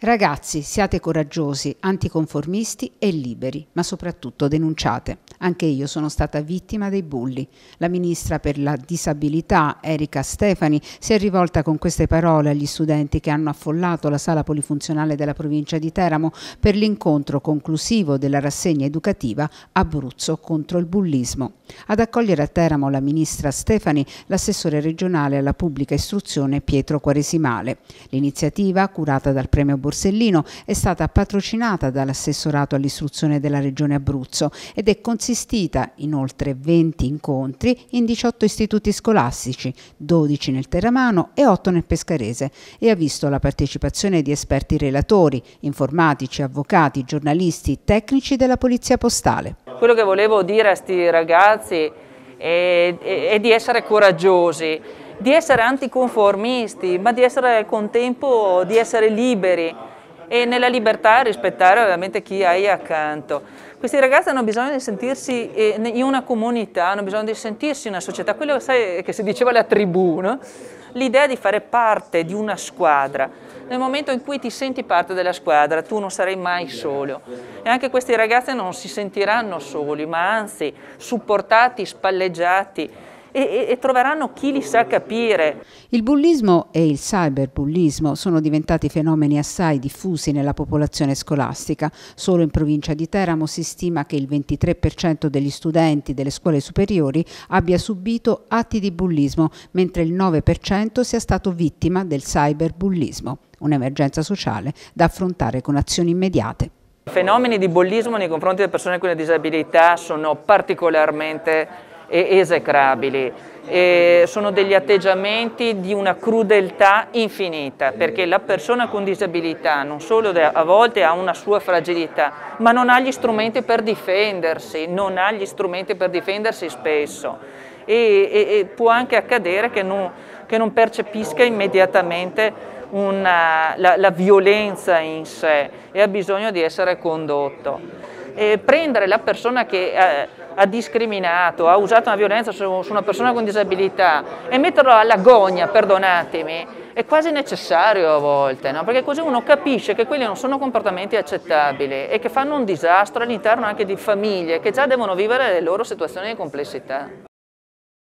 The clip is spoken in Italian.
Ragazzi, siate coraggiosi, anticonformisti e liberi, ma soprattutto denunciate. Anche io sono stata vittima dei bulli. La ministra per la disabilità, Erika Stefani, si è rivolta con queste parole agli studenti che hanno affollato la sala polifunzionale della provincia di Teramo per l'incontro conclusivo della rassegna educativa Abruzzo contro il bullismo. Ad accogliere a Teramo la ministra Stefani, l'assessore regionale alla pubblica istruzione Pietro Quaresimale. L'iniziativa, curata dal premio Bologna, Borsellino è stata patrocinata dall'assessorato all'istruzione della Regione Abruzzo ed è consistita in oltre 20 incontri in 18 istituti scolastici, 12 nel Terramano e 8 nel Pescarese e ha visto la partecipazione di esperti relatori, informatici, avvocati, giornalisti, tecnici della Polizia Postale. Quello che volevo dire a questi ragazzi è, è, è di essere coraggiosi, di essere anticonformisti, ma di essere al contempo di essere liberi e nella libertà rispettare ovviamente chi hai accanto. Questi ragazzi hanno bisogno di sentirsi eh, in una comunità, hanno bisogno di sentirsi in una società, quello sai, che si diceva la tribù, no? l'idea di fare parte di una squadra. Nel momento in cui ti senti parte della squadra, tu non sarai mai solo. E anche questi ragazzi non si sentiranno soli, ma anzi supportati, spalleggiati e, e troveranno chi li sa capire. Il bullismo e il cyberbullismo sono diventati fenomeni assai diffusi nella popolazione scolastica. Solo in provincia di Teramo si stima che il 23% degli studenti delle scuole superiori abbia subito atti di bullismo, mentre il 9% sia stato vittima del cyberbullismo, un'emergenza sociale da affrontare con azioni immediate. I fenomeni di bullismo nei confronti delle persone con disabilità sono particolarmente esecrabili. E sono degli atteggiamenti di una crudeltà infinita, perché la persona con disabilità non solo a volte ha una sua fragilità, ma non ha gli strumenti per difendersi, non ha gli strumenti per difendersi spesso. E, e, e può anche accadere che non, che non percepisca immediatamente una, la, la violenza in sé e ha bisogno di essere condotto. E prendere la persona che eh, ha discriminato, ha usato una violenza su, su una persona con disabilità e metterlo all'agonia, perdonatemi, è quasi necessario a volte, no? perché così uno capisce che quelli non sono comportamenti accettabili e che fanno un disastro all'interno anche di famiglie che già devono vivere le loro situazioni di complessità.